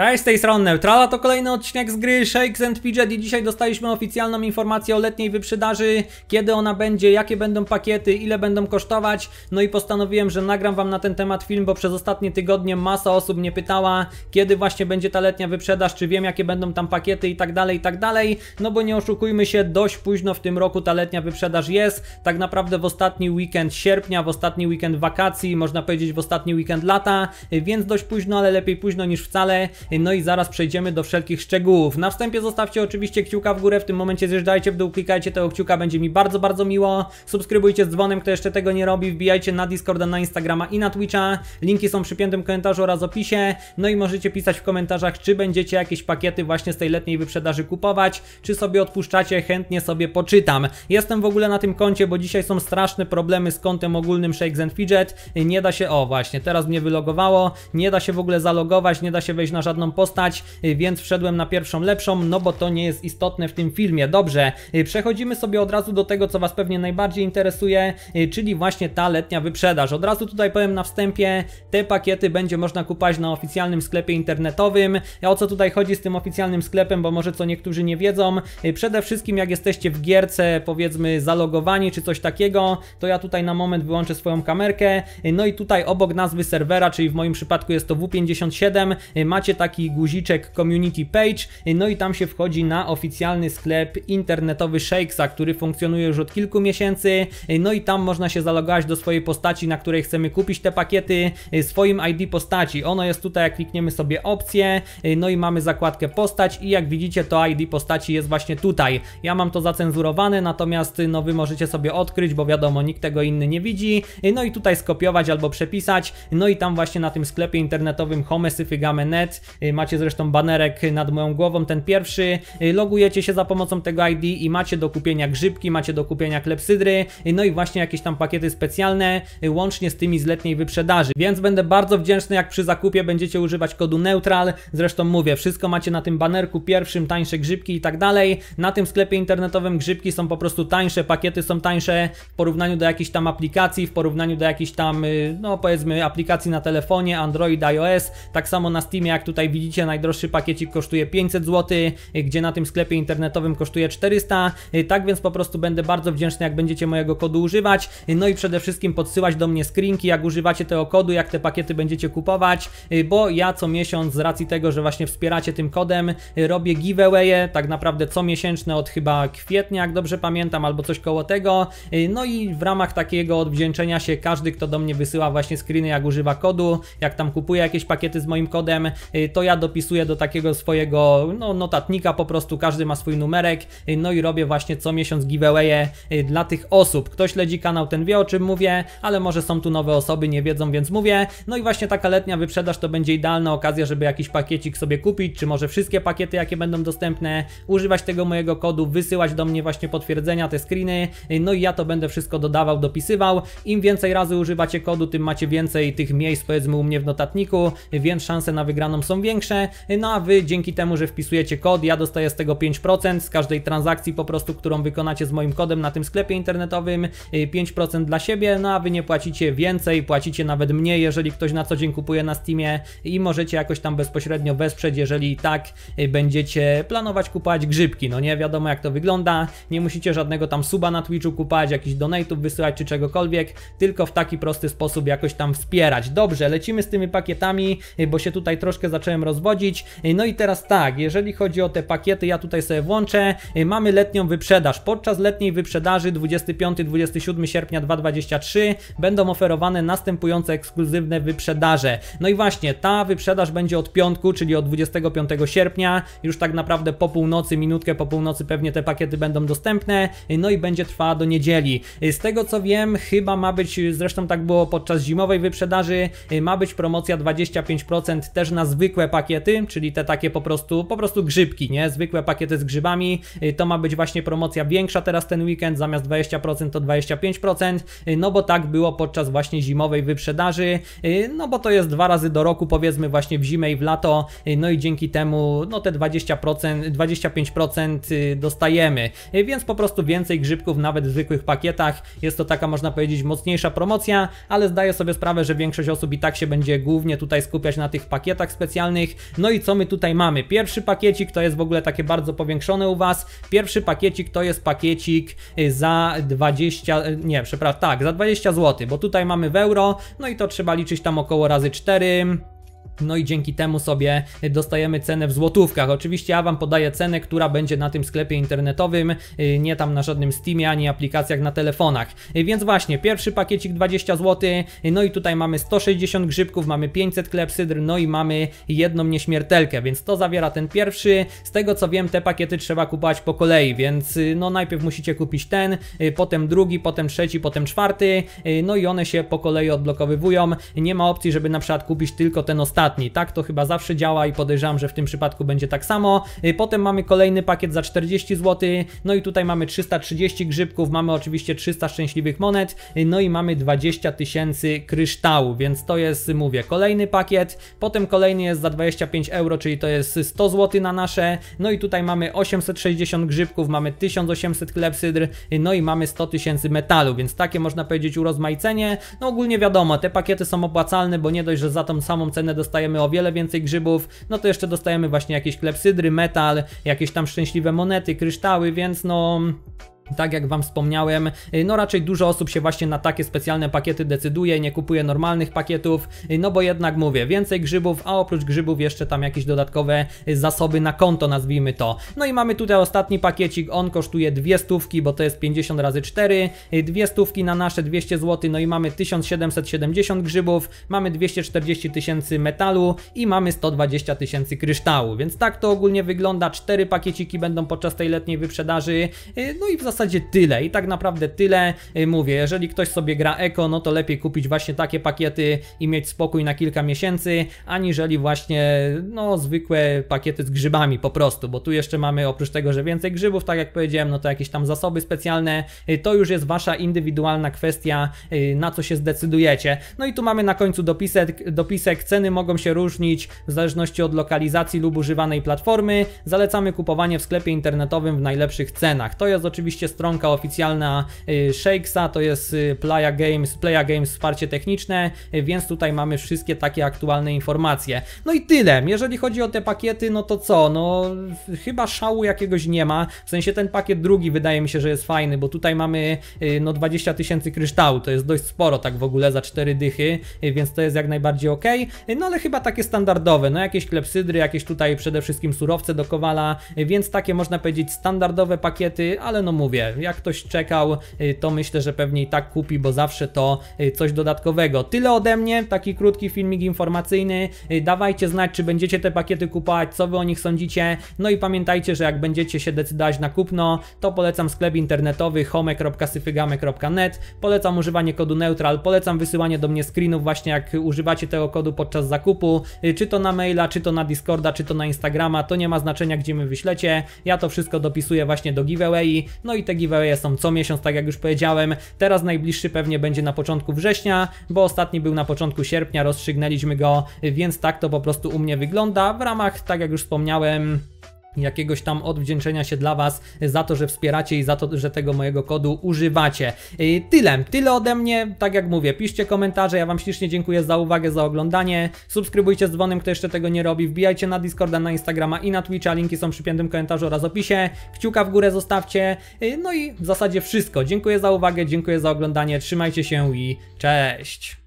Cześć, z tej strony Neutrala, to kolejny odcinek z gry Shakes and Fidget i dzisiaj dostaliśmy oficjalną informację o letniej wyprzedaży, kiedy ona będzie, jakie będą pakiety, ile będą kosztować, no i postanowiłem, że nagram Wam na ten temat film, bo przez ostatnie tygodnie masa osób mnie pytała, kiedy właśnie będzie ta letnia wyprzedaż, czy wiem jakie będą tam pakiety i tak dalej, i tak dalej, no bo nie oszukujmy się, dość późno w tym roku ta letnia wyprzedaż jest, tak naprawdę w ostatni weekend sierpnia, w ostatni weekend wakacji, można powiedzieć w ostatni weekend lata, więc dość późno, ale lepiej późno niż wcale, no i zaraz przejdziemy do wszelkich szczegółów. Na wstępie zostawcie oczywiście kciuka w górę, w tym momencie zjeżdżajcie w dół, klikajcie tego kciuka, będzie mi bardzo, bardzo miło. Subskrybujcie z dzwonem, kto jeszcze tego nie robi, wbijajcie na Discorda, na Instagrama i na Twitcha. Linki są przy piętym komentarzu oraz opisie. No i możecie pisać w komentarzach, czy będziecie jakieś pakiety właśnie z tej letniej wyprzedaży kupować, czy sobie odpuszczacie, chętnie sobie poczytam. Jestem w ogóle na tym koncie, bo dzisiaj są straszne problemy z kontem ogólnym Shakes and Fidget. Nie da się, o właśnie, teraz mnie wylogowało, nie da się w ogóle zalogować, nie da się wejść na żadne żadną postać, y, więc wszedłem na pierwszą lepszą, no bo to nie jest istotne w tym filmie. Dobrze, y, przechodzimy sobie od razu do tego, co Was pewnie najbardziej interesuje, y, czyli właśnie ta letnia wyprzedaż. Od razu tutaj powiem na wstępie, te pakiety będzie można kupować na oficjalnym sklepie internetowym. O co tutaj chodzi z tym oficjalnym sklepem, bo może co niektórzy nie wiedzą. Przede wszystkim jak jesteście w gierce, powiedzmy zalogowani czy coś takiego, to ja tutaj na moment wyłączę swoją kamerkę. No i tutaj obok nazwy serwera, czyli w moim przypadku jest to W57, macie tak taki guziczek community page, no i tam się wchodzi na oficjalny sklep internetowy Shakesa, który funkcjonuje już od kilku miesięcy, no i tam można się zalogować do swojej postaci, na której chcemy kupić te pakiety, y, swoim ID postaci. Ono jest tutaj, jak klikniemy sobie opcję, y, no i mamy zakładkę postać i jak widzicie to ID postaci jest właśnie tutaj. Ja mam to zacenzurowane, natomiast y, no wy możecie sobie odkryć, bo wiadomo, nikt tego inny nie widzi, no i tutaj skopiować albo przepisać, no i tam właśnie na tym sklepie internetowym homesyfygame.net Y, macie zresztą banerek nad moją głową, ten pierwszy. Y, logujecie się za pomocą tego ID i macie do kupienia grzybki, macie do kupienia klepsydry, y, no i właśnie jakieś tam pakiety specjalne, łącznie z tymi z letniej wyprzedaży. Więc będę bardzo wdzięczny, jak przy zakupie będziecie używać kodu neutral. Zresztą mówię, wszystko macie na tym banerku pierwszym, tańsze grzybki i tak dalej. Na tym sklepie internetowym grzybki są po prostu tańsze, pakiety są tańsze w porównaniu do jakichś tam aplikacji, w porównaniu do jakichś tam, no powiedzmy, aplikacji na telefonie, Android, iOS. Tak samo na Steamie, jak tutaj Tutaj widzicie najdroższy pakiecik kosztuje 500 zł, gdzie na tym sklepie internetowym kosztuje 400. Tak więc po prostu będę bardzo wdzięczny, jak będziecie mojego kodu używać. No i przede wszystkim podsyłać do mnie screenki, jak używacie tego kodu, jak te pakiety będziecie kupować, bo ja co miesiąc z racji tego, że właśnie wspieracie tym kodem, robię giveawaye, tak naprawdę co miesięczne od chyba kwietnia, jak dobrze pamiętam, albo coś koło tego. No i w ramach takiego odwdzięczenia się każdy, kto do mnie wysyła właśnie screeny, jak używa kodu, jak tam kupuje jakieś pakiety z moim kodem, to ja dopisuję do takiego swojego no, notatnika, po prostu każdy ma swój numerek, no i robię właśnie co miesiąc giveawaye y, dla tych osób. Kto śledzi kanał, ten wie o czym mówię, ale może są tu nowe osoby, nie wiedzą, więc mówię. No i właśnie taka letnia wyprzedaż to będzie idealna okazja, żeby jakiś pakiecik sobie kupić, czy może wszystkie pakiety, jakie będą dostępne, używać tego mojego kodu, wysyłać do mnie właśnie potwierdzenia, te screeny, y, no i ja to będę wszystko dodawał, dopisywał. Im więcej razy używacie kodu, tym macie więcej tych miejsc powiedzmy u mnie w notatniku, y, więc szanse na wygraną są większe, no a Wy dzięki temu, że wpisujecie kod, ja dostaję z tego 5% z każdej transakcji po prostu, którą wykonacie z moim kodem na tym sklepie internetowym, 5% y, dla siebie, no a Wy nie płacicie więcej, płacicie nawet mniej, jeżeli ktoś na co dzień kupuje na Steamie i możecie jakoś tam bezpośrednio wesprzeć, jeżeli tak y, będziecie planować kupować grzybki, no nie wiadomo jak to wygląda, nie musicie żadnego tam suba na Twitchu kupować, jakiś donate'ów wysyłać czy czegokolwiek, tylko w taki prosty sposób jakoś tam wspierać. Dobrze, lecimy z tymi pakietami, y, bo się tutaj troszkę zaczęło zacząłem rozwodzić. No i teraz tak, jeżeli chodzi o te pakiety, ja tutaj sobie włączę, mamy letnią wyprzedaż. Podczas letniej wyprzedaży 25-27 sierpnia 2023 będą oferowane następujące ekskluzywne wyprzedaże. No i właśnie, ta wyprzedaż będzie od piątku, czyli od 25 sierpnia, już tak naprawdę po północy, minutkę po północy pewnie te pakiety będą dostępne, no i będzie trwała do niedzieli. Z tego co wiem, chyba ma być, zresztą tak było podczas zimowej wyprzedaży, ma być promocja 25% też na zwykłe zwykłe pakiety, czyli te takie po prostu, po prostu grzybki, nie? Zwykłe pakiety z grzybami, y, to ma być właśnie promocja większa teraz ten weekend, zamiast 20% to 25%, y, no bo tak było podczas właśnie zimowej wyprzedaży, y, no bo to jest dwa razy do roku, powiedzmy właśnie w zimę i w lato, no i dzięki temu, no te 20%, 25% dostajemy, więc po prostu więcej grzybków nawet w zwykłych pakietach, jest to taka można powiedzieć mocniejsza promocja, ale zdaję sobie sprawę, że większość osób i tak się będzie głównie tutaj skupiać na tych pakietach specjalnych, specjalnych. No i co my tutaj mamy? Pierwszy pakiecik to jest w ogóle takie bardzo powiększone u Was. Pierwszy pakiecik to jest pakiecik y, za 20, y, nie, przepraszam, tak, za 20 zł, bo tutaj mamy w euro, no i to trzeba liczyć tam około razy 4. No i dzięki temu sobie dostajemy cenę w złotówkach. Oczywiście ja Wam podaję cenę, która będzie na tym sklepie internetowym, y, nie tam na żadnym Steamie ani aplikacjach na telefonach. Y, więc właśnie, pierwszy pakiecik 20 zł, no i tutaj mamy 160 grzybków, mamy 500 klepsydr, no i mamy jedną nieśmiertelkę, więc to zawiera ten pierwszy. Z tego co wiem, te pakiety trzeba kupować po kolei, więc y, no najpierw musicie kupić ten, potem drugi, potem trzeci, potem czwarty, no i one się po kolei odblokowywują. Nie ma opcji, żeby na przykład kupić tylko ten ostatni ostatni. Tak to chyba zawsze działa i podejrzewam, że w tym przypadku będzie tak samo. Y, potem mamy kolejny pakiet za 40 zł, no i tutaj mamy 330 grzybków, mamy oczywiście 300 szczęśliwych monet, y, no i mamy 20 tysięcy kryształu, więc to jest, mówię, kolejny pakiet. Potem kolejny jest za 25 euro, czyli to jest 100 zł na nasze, no i tutaj mamy 860 grzybków, mamy 1800 klepsydr, y, no i mamy 100 tysięcy metalu, więc takie można powiedzieć urozmaicenie. No ogólnie wiadomo, te pakiety są opłacalne, bo nie dość, że za tą samą cenę dostajemy dostajemy o wiele więcej grzybów, no to jeszcze dostajemy właśnie jakieś klepsydry, metal, jakieś tam szczęśliwe monety, kryształy, więc no... Tak jak Wam wspomniałem, y, no raczej dużo osób się właśnie na takie specjalne pakiety decyduje, nie kupuje normalnych pakietów, y, no bo jednak mówię, więcej grzybów, a oprócz grzybów jeszcze tam jakieś dodatkowe y, zasoby na konto, nazwijmy to. No i mamy tutaj ostatni pakiecik, on kosztuje dwie stówki, bo to jest 50 razy 4, dwie stówki na nasze 200 zł, no i mamy 1770 grzybów, mamy 240 tysięcy metalu i mamy 120 tysięcy kryształu, więc tak to ogólnie wygląda, cztery pakieciki będą podczas tej letniej wyprzedaży, no i w zasadzie zasadzie tyle i tak naprawdę tyle y, mówię, jeżeli ktoś sobie gra eko, no to lepiej kupić właśnie takie pakiety i mieć spokój na kilka miesięcy, aniżeli właśnie no zwykłe pakiety z grzybami po prostu, bo tu jeszcze mamy oprócz tego, że więcej grzybów, tak jak powiedziałem, no to jakieś tam zasoby specjalne, y, to już jest Wasza indywidualna kwestia, y, na co się zdecydujecie. No i tu mamy na końcu dopisek, dopisek ceny mogą się różnić w zależności od lokalizacji lub używanej platformy, zalecamy kupowanie w sklepie internetowym w najlepszych cenach. To jest oczywiście oczywiście stronka oficjalna y, Shakesa, to jest y, Playa Games, Playa Games wsparcie techniczne, y, więc tutaj mamy wszystkie takie aktualne informacje. No i tyle. Jeżeli chodzi o te pakiety, no to co? No chyba szału jakiegoś nie ma. W sensie ten pakiet drugi wydaje mi się, że jest fajny, bo tutaj mamy no 20 tysięcy kryształu, to jest dość sporo tak w ogóle za 4 dychy, więc to jest jak najbardziej ok. No ale chyba takie standardowe, no jakieś klepsydry, jakieś tutaj przede wszystkim surowce do kowala, więc takie można powiedzieć standardowe pakiety, ale no mówię, jak ktoś czekał, y, to myślę, że pewnie i tak kupi, bo zawsze to y, coś dodatkowego. Tyle ode mnie, taki krótki filmik informacyjny. Y, dawajcie znać, czy będziecie te pakiety kupować, co wy o nich sądzicie. No i pamiętajcie, że jak będziecie się decydować na kupno, to polecam sklep internetowy home.syfygame.net. Polecam używanie kodu neutral, polecam wysyłanie do mnie screenów właśnie jak używacie tego kodu podczas zakupu, czy to na maila, czy to na Discorda, czy to na Instagrama, to nie ma znaczenia gdzie my wyślecie. Ja to wszystko dopisuję właśnie do giveaway. No i te giveawaye są co miesiąc, tak jak już powiedziałem. Teraz najbliższy pewnie będzie na początku września, bo ostatni był na początku sierpnia, rozstrzygnęliśmy go, więc tak to po prostu u mnie wygląda. W ramach, tak jak już wspomniałem, jakiegoś tam odwdzięczenia się dla Was e, za to, że wspieracie i za to, że tego mojego kodu używacie. E, tyle, tyle ode mnie, tak jak mówię, piszcie komentarze, ja Wam ślicznie dziękuję za uwagę, za oglądanie, subskrybujcie z dzwonem, kto jeszcze tego nie robi, wbijajcie na Discorda, na Instagrama i na Twitcha, linki są przy piętym komentarzu oraz opisie, kciuka w górę zostawcie, e, no i w zasadzie wszystko. Dziękuję za uwagę, dziękuję za oglądanie, trzymajcie się i cześć!